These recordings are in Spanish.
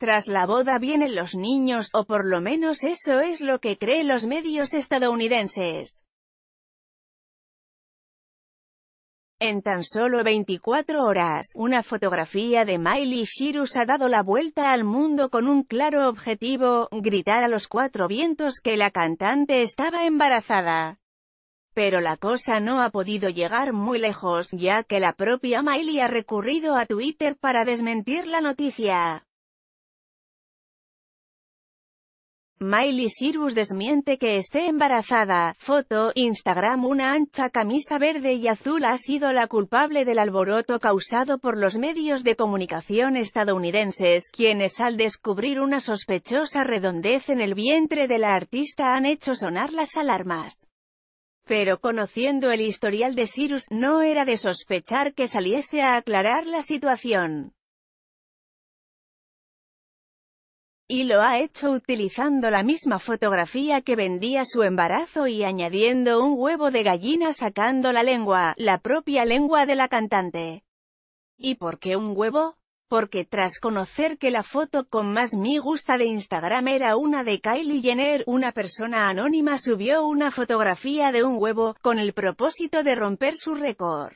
Tras la boda vienen los niños, o por lo menos eso es lo que creen los medios estadounidenses. En tan solo 24 horas, una fotografía de Miley Cyrus ha dado la vuelta al mundo con un claro objetivo, gritar a los cuatro vientos que la cantante estaba embarazada. Pero la cosa no ha podido llegar muy lejos, ya que la propia Miley ha recurrido a Twitter para desmentir la noticia. Miley Cyrus desmiente que esté embarazada. Foto, Instagram Una ancha camisa verde y azul ha sido la culpable del alboroto causado por los medios de comunicación estadounidenses, quienes al descubrir una sospechosa redondez en el vientre de la artista han hecho sonar las alarmas. Pero conociendo el historial de Cyrus, no era de sospechar que saliese a aclarar la situación. y lo ha hecho utilizando la misma fotografía que vendía su embarazo y añadiendo un huevo de gallina sacando la lengua, la propia lengua de la cantante. ¿Y por qué un huevo? Porque tras conocer que la foto con más me gusta de Instagram era una de Kylie Jenner, una persona anónima subió una fotografía de un huevo, con el propósito de romper su récord.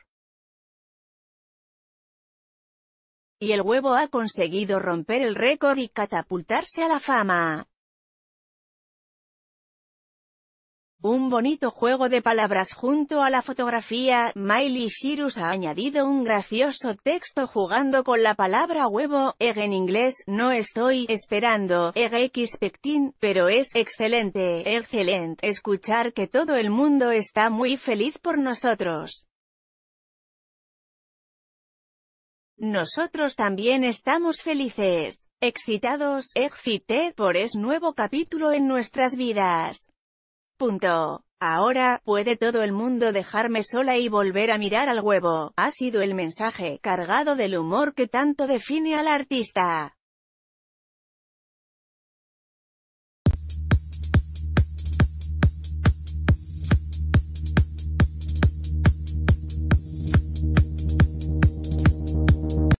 y el huevo ha conseguido romper el récord y catapultarse a la fama. Un bonito juego de palabras junto a la fotografía, Miley Cyrus ha añadido un gracioso texto jugando con la palabra huevo, egg en inglés, no estoy esperando, egg pero es excelente, excelente, escuchar que todo el mundo está muy feliz por nosotros. Nosotros también estamos felices, excitados, excité por es nuevo capítulo en nuestras vidas. Punto. Ahora, puede todo el mundo dejarme sola y volver a mirar al huevo, ha sido el mensaje cargado del humor que tanto define al artista.